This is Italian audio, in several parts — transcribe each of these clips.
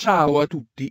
Ciao a tutti.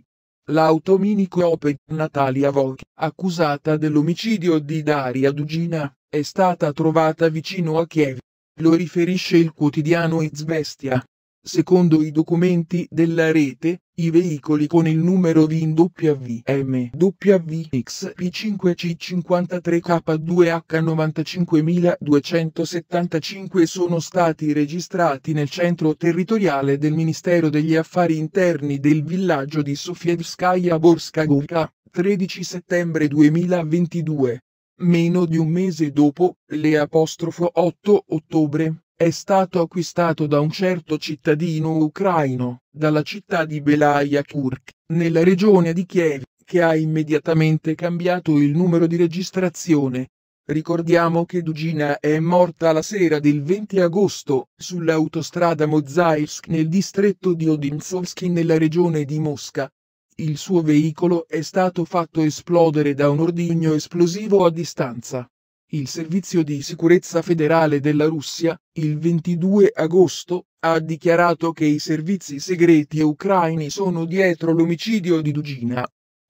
L'automini Coop Natalia Vogue, accusata dell'omicidio di Daria Dugina, è stata trovata vicino a Kiev. Lo riferisce il quotidiano Izvestia. Secondo i documenti della rete, i veicoli con il numero VIN WVXP5C53K2H95275 sono stati registrati nel centro territoriale del Ministero degli Affari Interni del villaggio di Sofievskaya Borska Gulka, 13 settembre 2022. Meno di un mese dopo, le apostrofo 8 ottobre è stato acquistato da un certo cittadino ucraino, dalla città di Belaya Kurk, nella regione di Kiev, che ha immediatamente cambiato il numero di registrazione. Ricordiamo che Dugina è morta la sera del 20 agosto, sull'autostrada Mozaivsk nel distretto di Odinzovsky nella regione di Mosca. Il suo veicolo è stato fatto esplodere da un ordigno esplosivo a distanza il Servizio di Sicurezza Federale della Russia, il 22 agosto, ha dichiarato che i servizi segreti ucraini sono dietro l'omicidio di Dugina.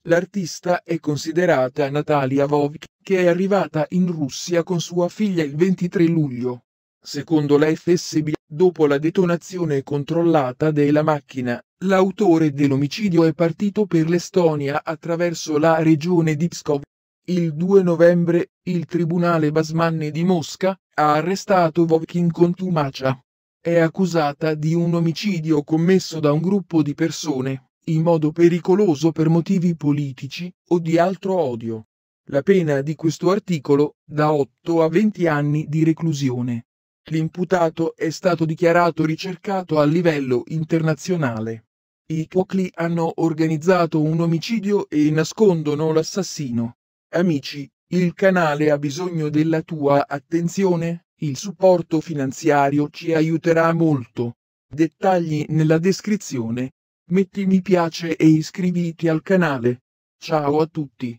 L'artista è considerata Natalia Vovk, che è arrivata in Russia con sua figlia il 23 luglio. Secondo la FSB, dopo la detonazione controllata della macchina, l'autore dell'omicidio è partito per l'Estonia attraverso la regione di Pskov, il 2 novembre, il tribunale Basmanni di Mosca ha arrestato Vovkin Contumacia. È accusata di un omicidio commesso da un gruppo di persone, in modo pericoloso per motivi politici o di altro odio. La pena di questo articolo, da 8 a 20 anni di reclusione. L'imputato è stato dichiarato ricercato a livello internazionale. I Pocli hanno organizzato un omicidio e nascondono l'assassino. Amici, il canale ha bisogno della tua attenzione, il supporto finanziario ci aiuterà molto. Dettagli nella descrizione. Metti mi piace e iscriviti al canale. Ciao a tutti.